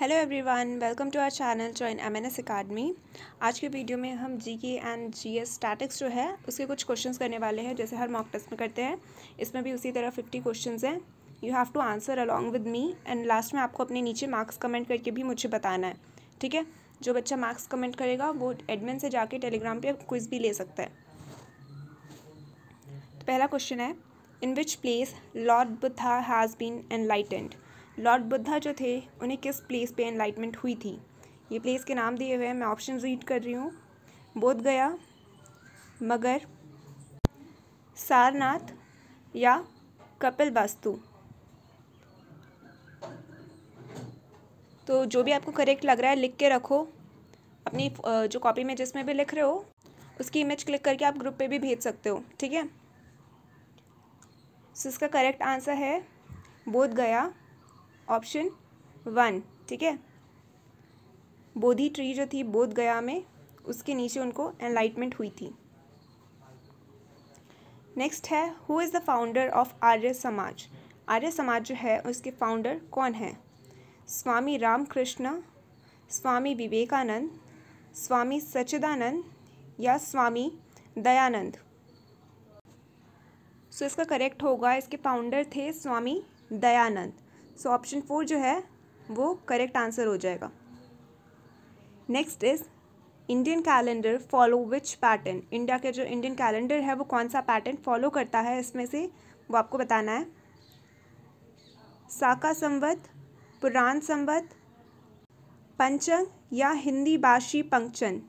hello everyone welcome to our channel join M N S academy आज के video में हम जी के एंड जी एस स्टैटिक्स जो है उसके कुछ क्वेश्चंस करने वाले हैं जैसे हर मॉक टेस्ट में करते हैं इसमें भी उसी तरह फिफ्टी क्वेश्चंस हैं you have to answer along with me and last में आपको अपने नीचे मार्क्स कमेंट करके भी मुझे बताना है ठीक है जो बच्चा मार्क्स कमेंट करेगा वो एडमिन से जाके टेलीग्राम पर क्विज भी ले सकता है तो पहला क्वेश्चन है in which place lord Buddha has been enlightened lord Buddha जो थे उन्हें किस प्लेस पे एनलाइटमेंट हुई थी ये प्लेस के नाम दिए हुए हैं मैं ऑप्शन रीड कर रही हूँ बोध गया मगर सारनाथ या कपिल वास्तु तो जो भी आपको करेक्ट लग रहा है लिख के रखो अपनी जो कॉपी में जिसमें भी लिख रहे हो उसकी इमेज क्लिक करके आप ग्रुप पे भी भेज सकते हो ठीक है सो इसका करेक्ट आंसर है बोध गया ऑप्शन वन ठीक है बोधि ट्री जो थी बोध गया में उसके नीचे उनको एनलाइटमेंट हुई थी नेक्स्ट है who is the founder of Arya Samaj Arya समाज जो है उसके फाउंडर कौन है स्वामी रामकृष्ण स्वामी विवेकानंद स्वामी सच्चिदानंद या स्वामी दयानंद सो so, इसका करेक्ट होगा इसके फाउंडर थे Swami Dayanand so option four जो है वो करेक्ट आंसर हो जाएगा next is Indian calendar follow which pattern India के जो इंडियन कैलेंडर है वो कौन सा पैटर्न फॉलो करता है इसमें से वो आपको बताना है साका संवत पुराण संवत पंचंग या हिंदी भाषी पंक्चन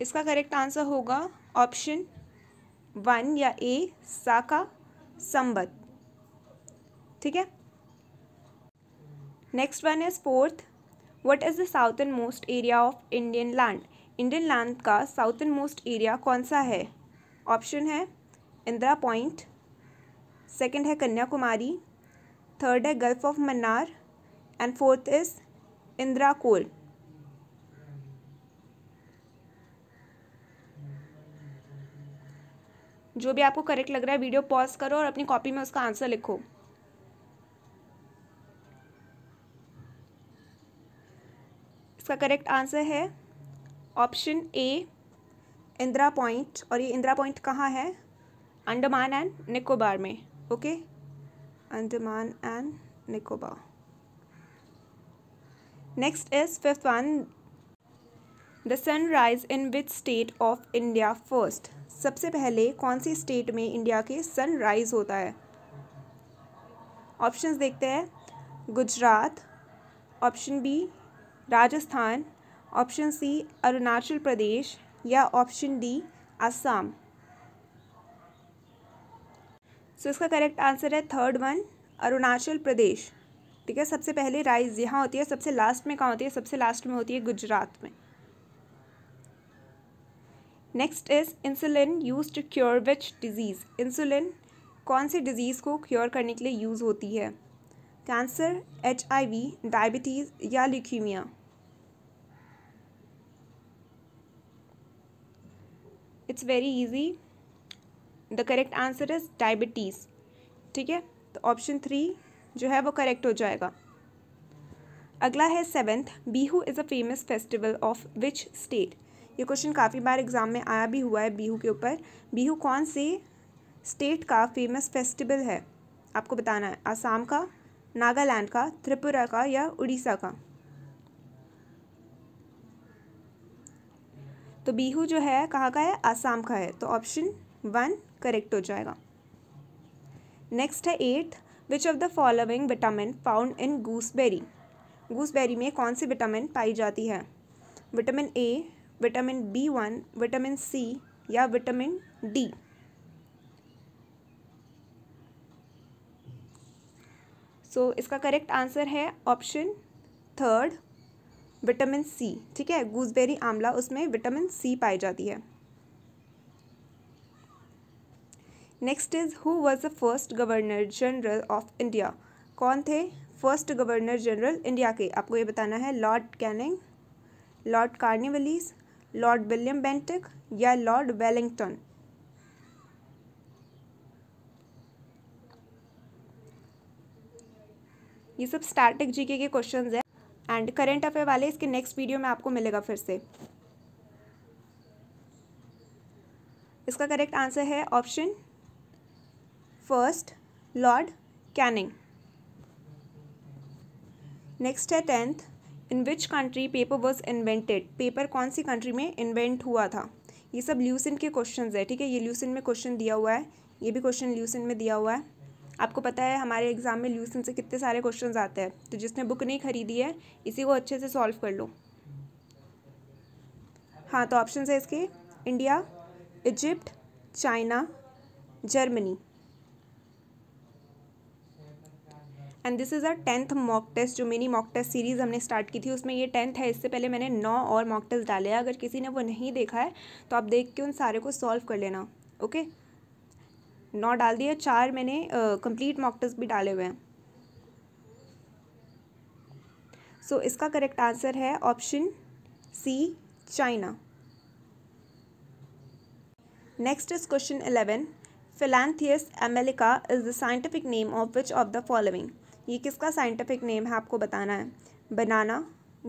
इसका करेक्ट आंसर होगा ऑप्शन वन या ए सा का संबद्ध ठीक है next one is fourth what is the southern most area of Indian land Indian land का साउथर्न मोस्ट एरिया कौन सा है ऑप्शन है इंदिरा पॉइंट सेकंड है कन्याकुमारी थर्ड है gulf of Mannar and fourth is Indira col जो भी आपको करेक्ट लग रहा है वीडियो पॉज करो और अपनी कॉपी में उसका आंसर लिखो इसका करेक्ट आंसर है ऑप्शन ए इंदिरा पॉइंट और ये इंदिरा पॉइंट कहाँ है अंडमान एंड निकोबार में okay Andaman and Nicobar next is fifth one the sun rise in which state of India first सबसे पहले कौन सी स्टेट में इंडिया के सनराइज़ होता है ऑप्शंस देखते हैं Gujarat option B Rajasthan option C Arunachal Pradesh या ऑप्शन डी असम सो इसका करेक्ट आंसर है थर्ड वन अरुणाचल प्रदेश ठीक है सबसे पहले राइज यहाँ होती है सबसे लास्ट में कहाँ होती है सबसे लास्ट में होती है गुजरात में next is insulin use to cure which disease insulin कौन सी डिज़ीज़ को क्योर करने के लिए यूज़ होती है कैंसर एच डायबिटीज़ या leukaemia it's very easy the correct answer is diabetes ठीक है तो ऑप्शन थ्री जो है वो करेक्ट हो जाएगा अगला है seventh Bihu is a famous festival of which state ये क्वेश्चन काफ़ी बार एग्ज़ाम में आया भी हुआ है बीहू के ऊपर बीहू कौन से स्टेट का फेमस फेस्टिवल है आपको बताना है आसाम का नागालैंड का त्रिपुरा का या उड़ीसा का तो बीहू जो है कहाँ का है आसाम का है तो ऑप्शन वन करेक्ट हो जाएगा नेक्स्ट है eight which of the following vitamin found in gooseberry gooseberry में कौन सी विटामिन पाई जाती है vitamin A vitamin B one vitamin C या विटामिन डी सो इसका करेक्ट आंसर है ऑप्शन थर्ड विटामिन सी ठीक है गूजबेरी आंवला उसमें विटामिन सी पाई जाती है next is who was the first governor general of India कौन थे फर्स्ट गवर्नर जनरल इंडिया के आपको ये बताना है lord Canning lord Cornwallis lord William Bentinck या लॉर्ड वेलिंगटन ये सब स्टार्टिक जीके के क्वेश्चंस है एंड करेंट अफेयर वाले इसके नेक्स्ट वीडियो में आपको मिलेगा फिर से इसका करेक्ट आंसर है option first lord Canning next है tenth in which country paper was invented paper कौन सी कंट्री में इन्वेंट हुआ था ये सब ल्यूसिन के क्वेश्चन है ठीक है ये ल्यूसिन में क्वेश्चन दिया हुआ है ये भी क्वेश्चन ल्यूसिन में दिया हुआ है आपको पता है हमारे एग्जाम में ल्यूसिन से कितने सारे क्वेश्चन आते हैं तो जिसने बुक नहीं खरीदी है इसी को अच्छे से सॉल्व कर लो हाँ तो ऑप्शन है इसके India Egypt China Germany and this is a tenth mock test जो मिनी मॉक टेस्ट सीरीज़ हमने स्टार्ट की थी उसमें ये टेंथ है इससे पहले मैंने नौ और मॉक टेस्ट डाले हैं अगर किसी ने वो नहीं देखा है तो आप देख के उन सारे को सॉल्व कर लेना ओके नौ डाल दिया चार मैंने कंप्लीट मॉक टेस्ट भी डाले हुए हैं सो so, इसका करेक्ट आंसर है option C China next is question eleven Phyllanthus america is the scientific name of which of the following ये किसका साइंटिफिक नेम है आपको बताना है बनाना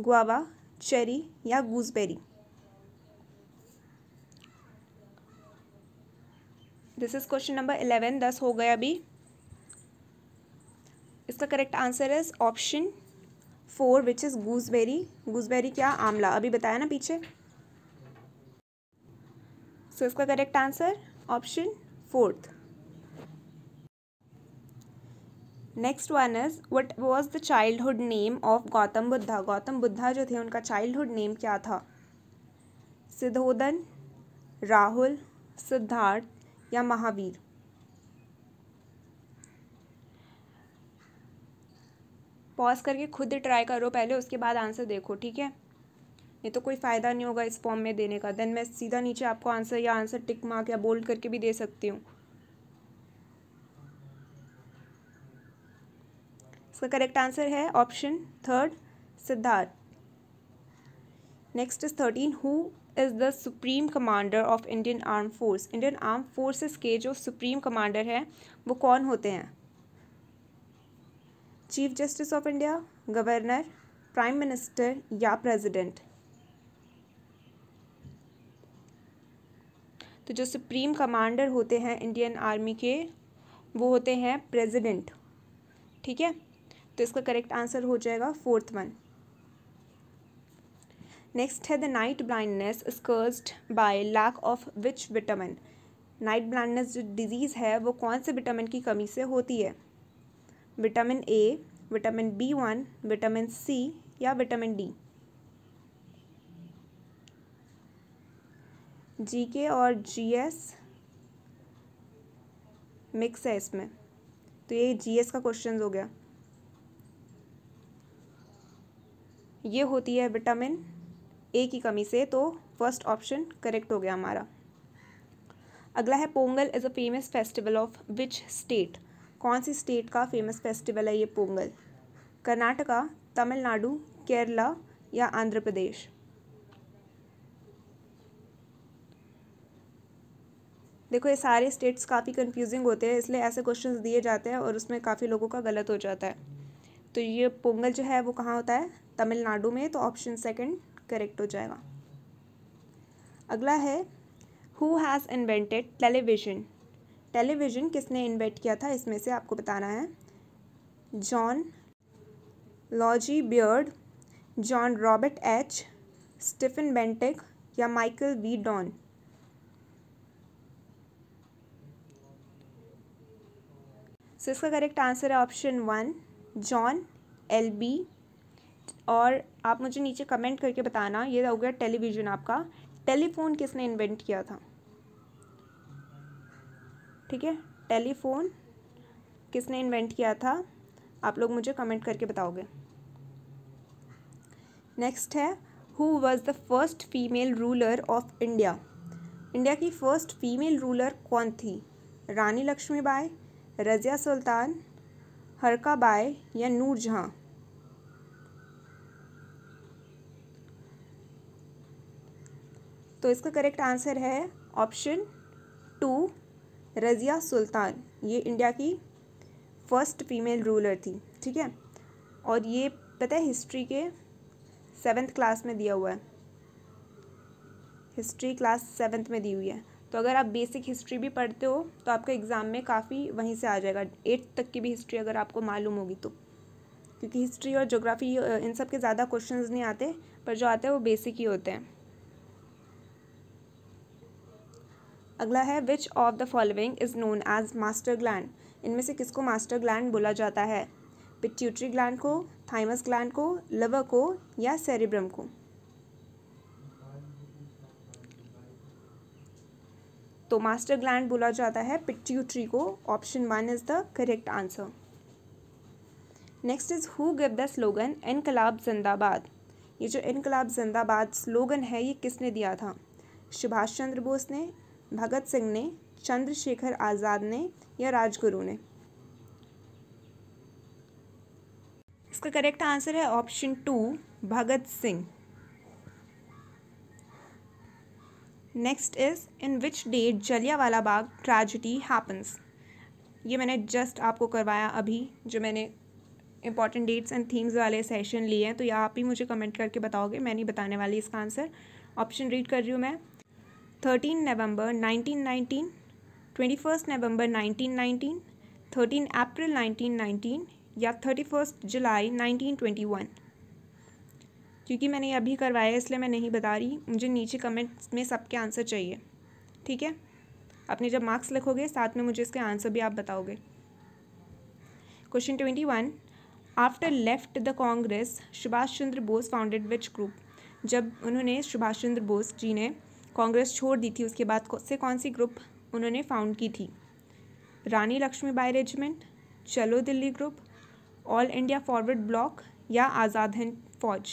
गुआवा चेरी या gooseberry this is question number eleven दस हो गया अभी इसका correct answer is option four which is gooseberry gooseberry क्या आमला अभी बताया ना पीछे सो so, इसका correct answer option fourth next one is what was the childhood name of Gautam Buddha Gautam Buddha जो थे उनका चाइल्डहुड नेम क्या था सिद्धोदन राहुल सिद्धार्थ या महावीर पॉज करके खुद ट्राई करो पहले उसके बाद आंसर देखो ठीक है नहीं तो कोई फ़ायदा नहीं होगा इस फॉर्म में देने का देन मैं सीधा नीचे आपको आंसर या आंसर टिक मार्क या बोल्ड करके भी दे सकती हूँ इसका करेक्ट आंसर है option third Siddhartha next is thirteen who is the supreme commander of Indian arm force Indian arm forces के जो सुप्रीम कमांडर हैं वो कौन होते हैं chief justice of India governor prime minister या प्रेसिडेंट तो जो सुप्रीम कमांडर होते हैं इंडियन आर्मी के वो होते हैं प्रेसिडेंट ठीक है तो इसका करेक्ट आंसर हो जाएगा फोर्थ वन नेक्स्ट है the night blindness caused by lack of which vitamin night blindness जो डिजीज़ है वो कौन से विटामिन की कमी से होती है vitamin A vitamin B one vitamin C या विटामिन डी जी के और जी एस मिक्स है इसमें तो ये जी एस का क्वेश्चन हो गया ये होती है विटामिन ए की कमी से तो फर्स्ट ऑप्शन करेक्ट हो गया हमारा अगला है Pongal is a famous festival of which state कौन सी स्टेट का फेमस फेस्टिवल है ये पोंगल कर्नाटका तमिलनाडु केरला या आंध्र प्रदेश देखो ये सारे स्टेट्स काफ़ी कंफ्यूजिंग होते हैं इसलिए ऐसे क्वेश्चंस दिए जाते हैं और उसमें काफ़ी लोगों का गलत हो जाता है तो ये पोंगल जो है वो कहाँ होता है तमिलनाडु में तो ऑप्शन सेकंड करेक्ट हो जाएगा अगला है who has invented television television किसने इन्वेंट किया था इसमें से आपको बताना है John Logie Baird John Robert H Stephen Bentinck या माइकल वी डॉन सो इसका करेक्ट आंसर है option one John L B और आप मुझे नीचे कमेंट करके बताना ये हो गया टेलीविज़न आपका टेलीफ़ोन किसने इन्वेंट किया था ठीक है टेलीफ़ोन किसने इन्वेंट किया था आप लोग मुझे कमेंट करके बताओगे नेक्स्ट है who was the first female ruler of India India की फ़र्स्ट फीमेल रूलर कौन थी रानी लक्ष्मीबाई रज़िया सुल्तान हरका बाय या नूरजहाँ तो इसका करेक्ट आंसर है ऑप्शन टू रज़िया सुल्तान ये इंडिया की फ़र्स्ट फीमेल रूलर थी ठीक है और ये पता है हिस्ट्री के सेवन्थ क्लास में दिया हुआ है हिस्ट्री क्लास सेवन्थ में दी हुई है तो अगर आप बेसिक हिस्ट्री भी पढ़ते हो तो आपका एग्ज़ाम में काफ़ी वहीं से आ जाएगा एट्थ तक की भी हिस्ट्री अगर आपको मालूम होगी तो क्योंकि हिस्ट्री और जोग्राफ़ी इन सब के ज़्यादा क्वेश्चंस नहीं आते पर जो आते हैं वो बेसिक ही होते हैं अगला है which of the following is known as master gland इनमें से किसको मास्टर ग्लैंड बोला जाता है पिट्यूटरी ग्लैंड को थाइमस ग्लैंड को लवर को या सेरिब्रम को तो मास्टर ग्लैंड बोला जाता है पिट्यूटरी को option one is the correct answer next is who give the slogan इनकलाब जिंदाबाद ये जो इनकलाब जिंदाबाद स्लोगन है ये किसने दिया था सुभाष चंद्र बोस ने भगत सिंह ने चंद्रशेखर आज़ाद ने या राजगुरु ने इसका करेक्ट आंसर है option two Bhagat Singh next is in which date Jallianwala Bagh tragedy happens ये मैंने जस्ट आपको करवाया अभी जो मैंने इंपॉर्टेंट डेट्स एंड थीम्स वाले सेशन लिए हैं तो ये आप ही मुझे कमेंट करके बताओगे मैं नहीं बताने वाली इसका आंसर ऑप्शन रीड कर रही हूँ मैं थर्टीन नवंबर 1919, 21 नवंबर 1919, 13 अप्रैल 1919 या 31 जुलाई 1921 क्योंकि मैंने अभी करवाया इसलिए मैं नहीं बता रही मुझे नीचे कमेंट्स में सबके आंसर चाहिए ठीक है अपने जब मार्क्स लिखोगे साथ में मुझे इसके आंसर भी आप बताओगे question twenty one after left the Congress Subhash Chandra Bose founded which group जब उन्होंने सुभाष चंद्र बोस जी ने कांग्रेस छोड़ दी थी उसके बाद से कौन सी ग्रुप उन्होंने फाउंड की थी रानी लक्ष्मीबाई रेजिमेंट चलो Delhi group all India forward bloc या आज़ाद हिंद फौज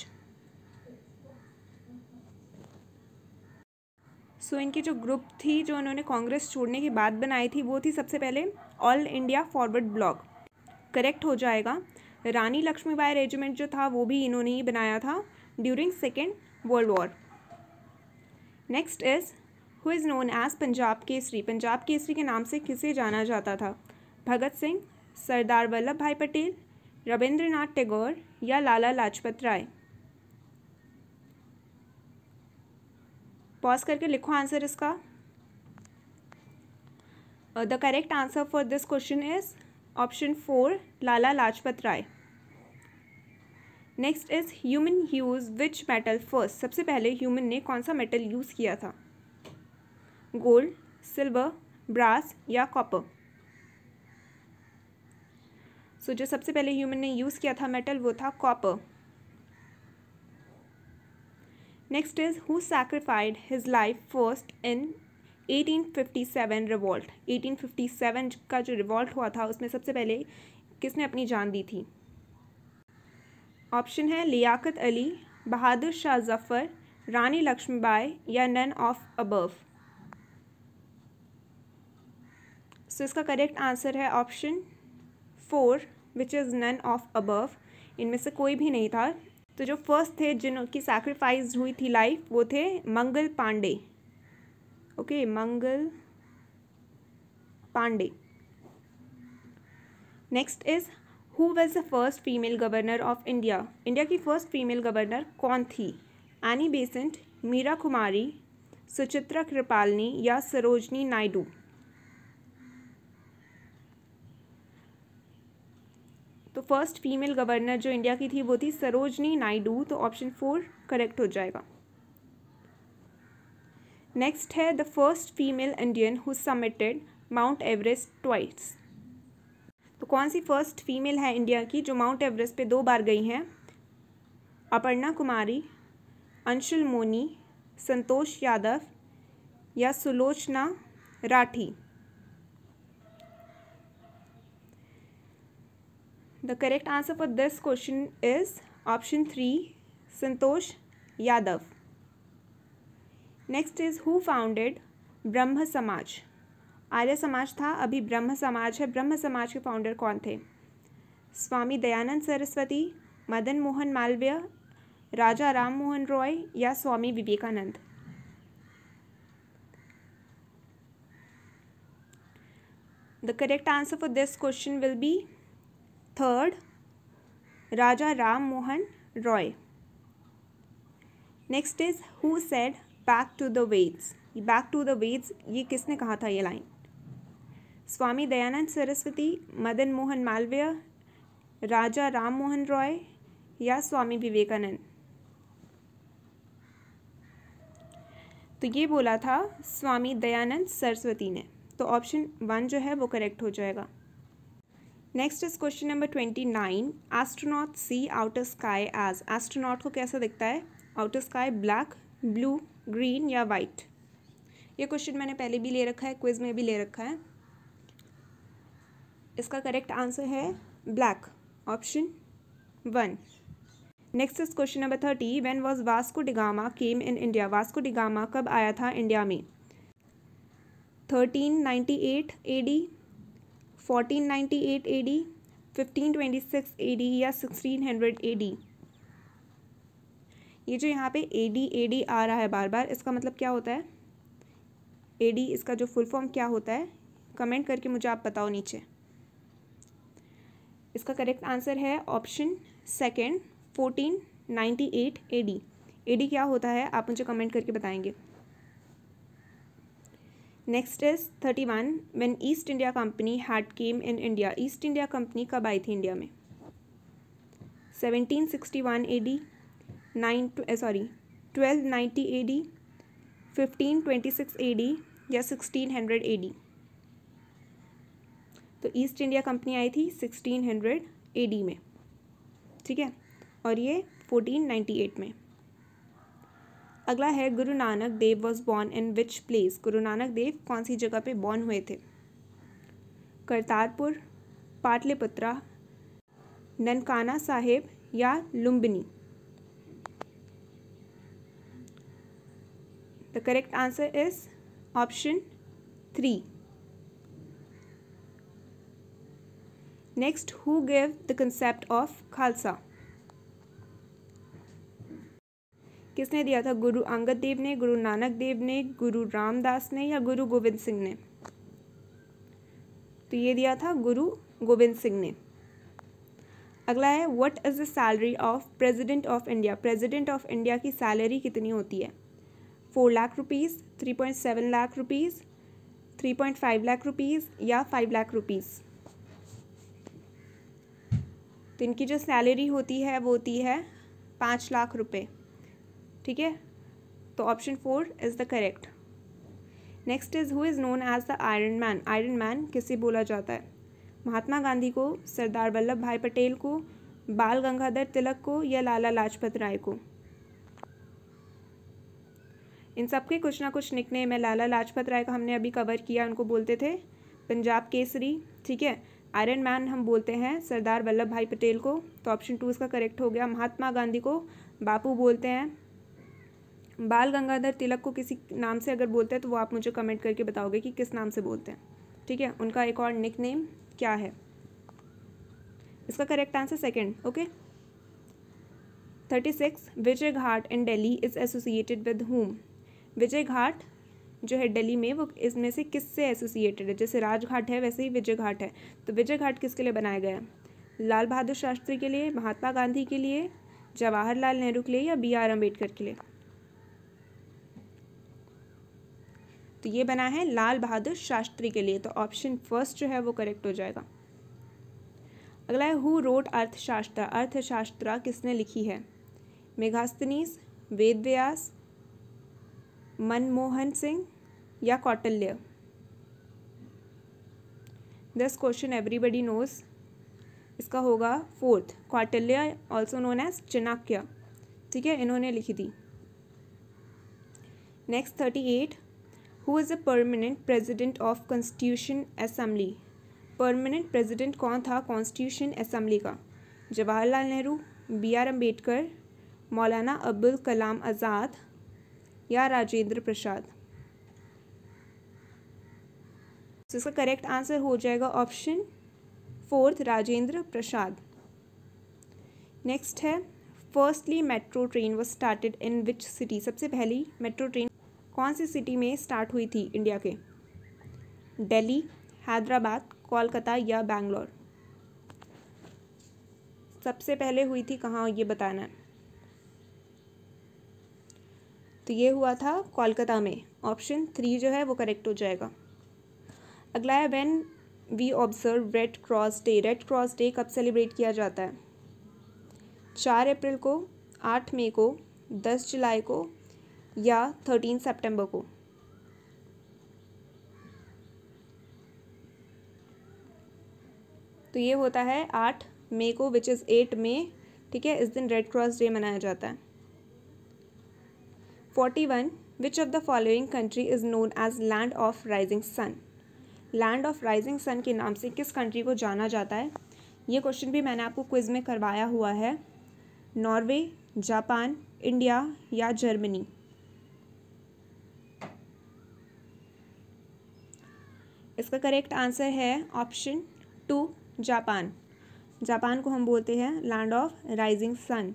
सो so, इनकी जो ग्रुप थी जो उन्होंने कांग्रेस छोड़ने के बाद बनाई थी वो थी सबसे पहले all India forward bloc correct हो जाएगा रानी लक्ष्मीबाई रेजिमेंट जो था वो भी इन्होंने ही बनाया था during second world war next is who is known as Punjab Kesari Punjab Kesari के नाम से किसे जाना जाता था भगत सिंह सरदार वल्लभ भाई पटेल रविंद्रनाथ टैगोर या लाला लाजपत राय पॉज करके लिखो आंसर इसका the correct answer for this question is option four Lala Lajpat Rai next is human use which metal first सबसे पहले ह्यूमन ने कौन सा मेटल यूज़ किया था गोल्ड सिल्वर ब्रास या कॉपर सो so, जो सबसे पहले ह्यूमन ने यूज़ किया था मेटल वो था copper next is who sacrificed his life first in 1857 revolt 1857 का जो रिवॉल्ट हुआ था उसमें सबसे पहले किसने अपनी जान दी थी ऑप्शन है लियाकत अली बहादुर शाह जफ़र रानी लक्ष्मीबाई या नन ऑफ अबव सो इसका करेक्ट आंसर है option four which is none of above इनमें से कोई भी नहीं था तो जो फर्स्ट थे जिनकी सैक्रिफाइस हुई थी लाइफ वो थे Mangal Pandey okay okay, Mangal Pandey next is who was the first female governor of India India की फ़र्स्ट फीमेल गवर्नर कौन थी एनी बेसेंट मीरा कुमारी सुचित्रा कृपालनी या सरोजनी नायडू तो फर्स्ट फीमेल गवर्नर जो इंडिया की थी वो थी सरोजनी नायडू तो ऑप्शन फोर करेक्ट हो जाएगा नेक्स्ट है the first female Indian who summited Mount Everest twice तो कौन सी फर्स्ट फीमेल है इंडिया की जो माउंट एवरेस्ट पे दो बार गई हैं अपर्णा कुमारी अंशुल मोनी संतोष यादव या Sulochana Rathi the correct answer for this question is option three Santosh Yadav next is who founded Brahmo Samaj Arya समाज था अभी ब्रह्म समाज है ब्रह्म समाज के फाउंडर कौन थे स्वामी दयानंद सरस्वती मदन मोहन मालवीय राजा राम मोहन रॉय या Swami Vivekananda the correct answer for this question will be third Raja Ram Mohan Roy next is who said back to the Vedas back to the Vedas ये किसने कहा था ये लाइन स्वामी दयानंद सरस्वती मदन मोहन मालवीय राजा राम मोहन रॉय या स्वामी विवेकानंद तो ये बोला था स्वामी दयानंद सरस्वती ने तो ऑप्शन वन जो है वो करेक्ट हो जाएगा next is question number twenty nine astronaut sees outer sky as astronaut को कैसा दिखता है outer sky black blue green या वाइट ये क्वेश्चन मैंने पहले भी ले रखा है क्विज में भी ले रखा है इसका करेक्ट आंसर है black option one next is question number thirty when was Vasco da Gama came in India Vasco da Gama कब आया था इंडिया में thirteen ninety eight A D fourteen ninety eight A D fifteen twenty six A D या sixteen hundred A D ये जो यहाँ पे ए D A D आ रहा है बार बार इसका मतलब क्या होता है ए डी इसका जो फुल फॉर्म क्या होता है कमेंट करके मुझे आप बताओ नीचे इसका करेक्ट आंसर है option second fourteen ninety eight A D A D क्या होता है आप मुझे कमेंट करके बताएंगे next is thirty one when East India Company had came in India East India Company कब आई थी इंडिया में seventeen sixty one A D nine sorry twelve ninety A D fifteen twenty six A D या sixteen hundred A D तो East India Company आई थी sixteen hundred A D में ठीक है और ये फोर्टीन नाइन्टी एट में अगला है Guru Nanak Dev was born in which place Guru Nanak देव कौन सी जगह पे बॉर्न हुए थे करतारपुर पाटलिपुत्रा ननकाना साहिब या Lumbini the correct answer is option three next who gave the concept of Khalsa किसने दिया था गुरु अंगद देव ने गुरु नानक देव ने गुरु रामदास ने या गुरु गोविंद सिंह ने तो ये दिया था गुरु गोविंद सिंह ने अगला है what is the salary of president of India president of India की सैलरी कितनी होती है four lakh rupees three point seven lakh rupees three point five lakh rupees या फाइव लाख रुपीज़ तो इनकी जो सैलरी होती है वो होती है पाँच लाख रुपए ठीक है तो option four is the correct next is who is known as the iron man iron man किसे बोला जाता है महात्मा गांधी को सरदार वल्लभ भाई पटेल को बाल गंगाधर तिलक को या लाला लाजपत राय को इन सब के कुछ ना कुछ निकने में लाला लाजपत राय का हमने अभी कवर किया उनको बोलते थे पंजाब केसरी ठीक है आयरन मैन हम बोलते हैं सरदार वल्लभ भाई पटेल को तो ऑप्शन टू इसका करेक्ट हो गया महात्मा गांधी को बापू बोलते हैं बाल गंगाधर तिलक को किसी नाम से अगर बोलते हैं तो वो आप मुझे कमेंट करके बताओगे कि किस नाम से बोलते हैं ठीक है उनका एक और निक नेम क्या है इसका correct answer second okay thirty six Vijay Ghat in Delhi is associated with whom Vijay Ghat जो है दिल्ली में वो इसमें से किससे एसोसिएटेड है जैसे राजघाट है वैसे ही विजय घाट है तो विजय घाट किसके लिए बनाया गया लाल बहादुर शास्त्री के लिए महात्मा गांधी के लिए जवाहरलाल नेहरू के लिए या बी आर अम्बेडकर के लिए तो ये बना है लाल बहादुर शास्त्री के लिए तो ऑप्शन फर्स्ट जो है वो करेक्ट हो जाएगा अगला है हु रोट अर्थशास्त्र अर्थशास्त्र किसने लिखी है मेघास्तनीस वेद व्यास मनमोहन सिंह या Kautilya this question everybody knows इसका होगा fourth Kautilya also known as Chanakya ठीक है इन्होंने लिखी थी next thirty eight who is a permanent president of constitution assembly permanent president कौन था कॉन्स्टिट्यूशन असम्बली का जवाहरलाल नेहरू बी आर अम्बेडकर मौलाना अब्दुल कलाम आज़ाद या राजेंद्र प्रसाद तो इसका करेक्ट आंसर हो जाएगा option fourth Rajendra Prasad next है firstly metro train was started in which city सबसे पहली मेट्रो ट्रेन कौन सी सिटी में स्टार्ट हुई थी इंडिया के दिल्ली हैदराबाद कोलकाता या बैंगलोर सबसे पहले हुई थी कहाँ ये बताना है तो ये हुआ था कोलकाता में ऑप्शन थ्री जो है वो करेक्ट हो जाएगा अगला है when we observe Red Cross Day Red Cross Day कब सेलिब्रेट किया जाता है चार अप्रैल को आठ मई को दस जुलाई को या थर्टीन सितंबर को तो ये होता है आठ मई को विच इज़ एट मई ठीक है इस दिन रेड क्रॉस डे मनाया जाता है forty one which of the following country is known as land of rising sun land of rising sun के नाम से किस कंट्री को जाना जाता है ये क्वेश्चन भी मैंने आपको क्विज में करवाया हुआ है नॉर्वे जापान इंडिया या जर्मनी इसका करेक्ट आंसर है ऑप्शन टू जापान जापान को हम बोलते हैं land of rising sun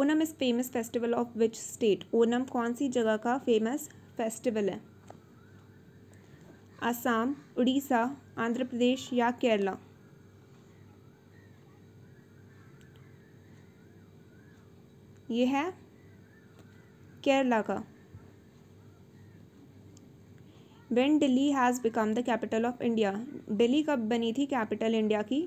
Onam is famous festival of which state Onam कौन सी जगह का फेमस फेस्टिवल है आसाम उड़ीसा आंध्र प्रदेश या केरला ये है केरला का when Delhi has become the capital of India Delhi कब बनी थी कैपिटल इंडिया की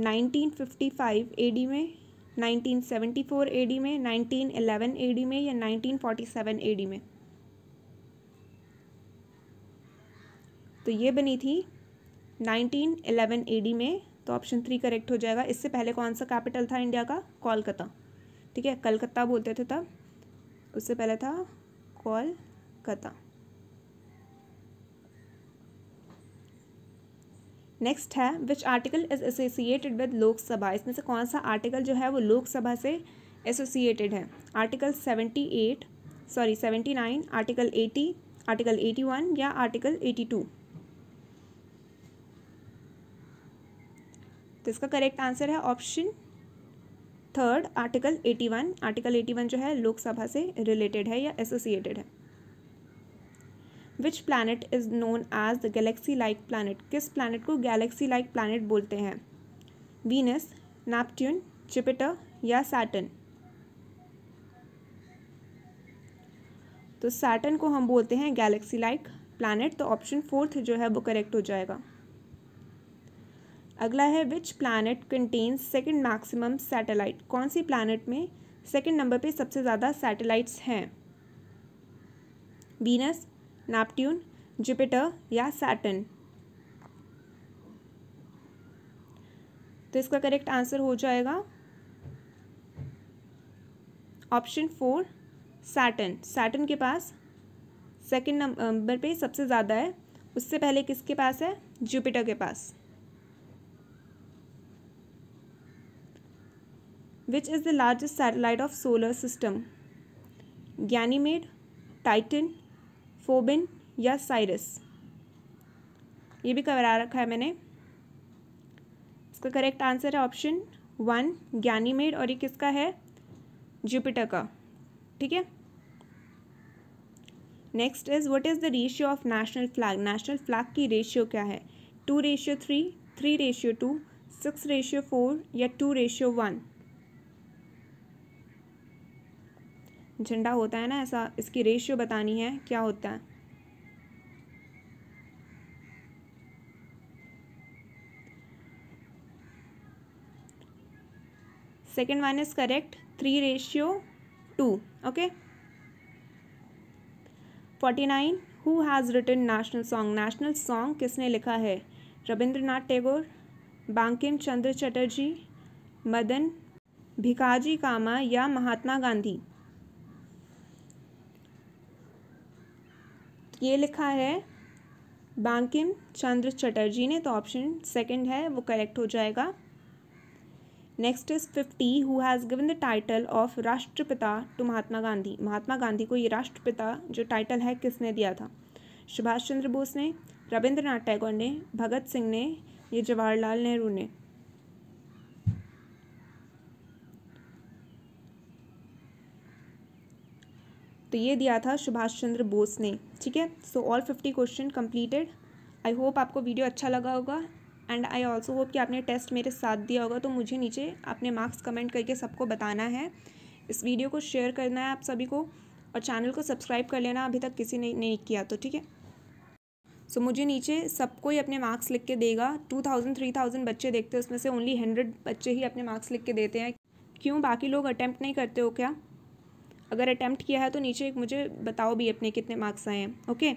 1955 एडी में 1974 एडी में 1911 एडी में या 1947 एडी में तो ये बनी थी 1911 एडी में तो ऑप्शन थ्री करेक्ट हो जाएगा इससे पहले कौन सा कैपिटल था इंडिया का कोलकाता ठीक है कलकत्ता बोलते थे तब उससे पहले था कोलकाता नेक्स्ट है which article is associated with Lok Sabha इसमें से कौन सा आर्टिकल जो है वो लोकसभा से एसोसिएटेड है article seventy eight sorry seventy nine article eighty article eighty one या आर्टिकल एटी टू तो इसका करेक्ट आंसर है option third article eighty one article eighty one जो है लोकसभा से रिलेटेड है या एसोसिएटेड है which planet is known as the galaxy like planet किस प्लानट को गैलेक्सी लाइक प्लानट बोलते हैं वीनस नैपट्यून जुपिटर या सैटन तो सैटन को हम बोलते हैं गैलेक्सी लाइक प्लानट तो ऑप्शन फोर्थ जो है वो करेक्ट हो जाएगा अगला है which planet contains second maximum satellite कौन सी प्लानट में सेकेंड नंबर पे सबसे ज़्यादा सैटेलाइट्स हैं वीनस नैपट्यून जुपिटर या सैटन तो इसका करेक्ट आंसर हो जाएगा ऑप्शन फोर सैटन सैटन के पास सेकंड नंबर पे सबसे ज़्यादा है उससे पहले किसके पास है जुपिटर के पास which is the largest satellite of solar system Ganymede Titan Phobos या साइरस ये भी करा रखा है मैंने इसका करेक्ट आंसर है ऑप्शन वन ज्ञानीमेड और ये किसका है जुपिटर का ठीक है next is what is the ratio of national flag national flag की रेशियो क्या है two ratio three three ratio two six ratio four या टू रेशियो वन झंडा होता है ना ऐसा इसकी रेशियो बतानी है क्या होता है second one is correct three ratio two okay forty nine who has written national song national song किसने लिखा है रविंद्रनाथ टैगोर बांकिम चंद्र चटर्जी मदन भिकाजी कामा या महात्मा गांधी ये लिखा है बांकिम चंद्र चटर्जी ने तो ऑप्शन सेकंड है वो करेक्ट हो जाएगा next is fifty who has given the title of राष्ट्रपिता टू महात्मा गांधी महात्मा गांधी को ये राष्ट्रपिता जो टाइटल है किसने दिया था सुभाष चंद्र बोस ने रविंद्रनाथ टैगोर ने भगत सिंह ने ये जवाहरलाल नेहरू ने तो ये दिया था सुभाष चंद्र बोस ने ठीक है so all fifty question completed I hope आपको वीडियो अच्छा लगा होगा एंड आई ऑल्सो होप कि आपने टेस्ट मेरे साथ दिया होगा तो मुझे नीचे अपने मार्क्स कमेंट करके सबको बताना है इस वीडियो को शेयर करना है आप सभी को और चैनल को सब्सक्राइब कर लेना अभी तक किसी ने नहीं किया तो ठीक है सो so, मुझे नीचे सबको ही अपने मार्क्स लिख के देगा टू थाउजेंड थ्री थाउजेंड बच्चे देखते हैं उसमें से ओनली हंड्रेड बच्चे ही अपने मार्क्स लिख के देते हैं क्यों बाकी लोग अटैम्प्ट नहीं करते हो क्या अगर अटैम्प्ट किया है तो नीचे एक मुझे बताओ भी अपने कितने मार्क्स आए हैं okay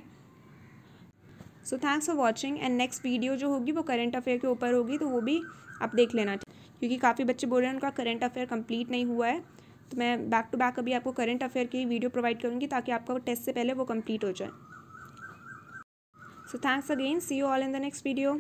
so thanks for watching and next video जो होगी वो करंट अफेयर के ऊपर होगी तो वो भी आप देख लेना क्योंकि काफ़ी बच्चे बोल रहे हैं उनका करंट अफेयर कंप्लीट नहीं हुआ है तो मैं बैक टू बैक अभी आपको करंट अफेयर की वीडियो प्रोवाइड करूँगी ताकि आपका टेस्ट से पहले वो कंप्लीट हो जाए so thanks again see you all in the next video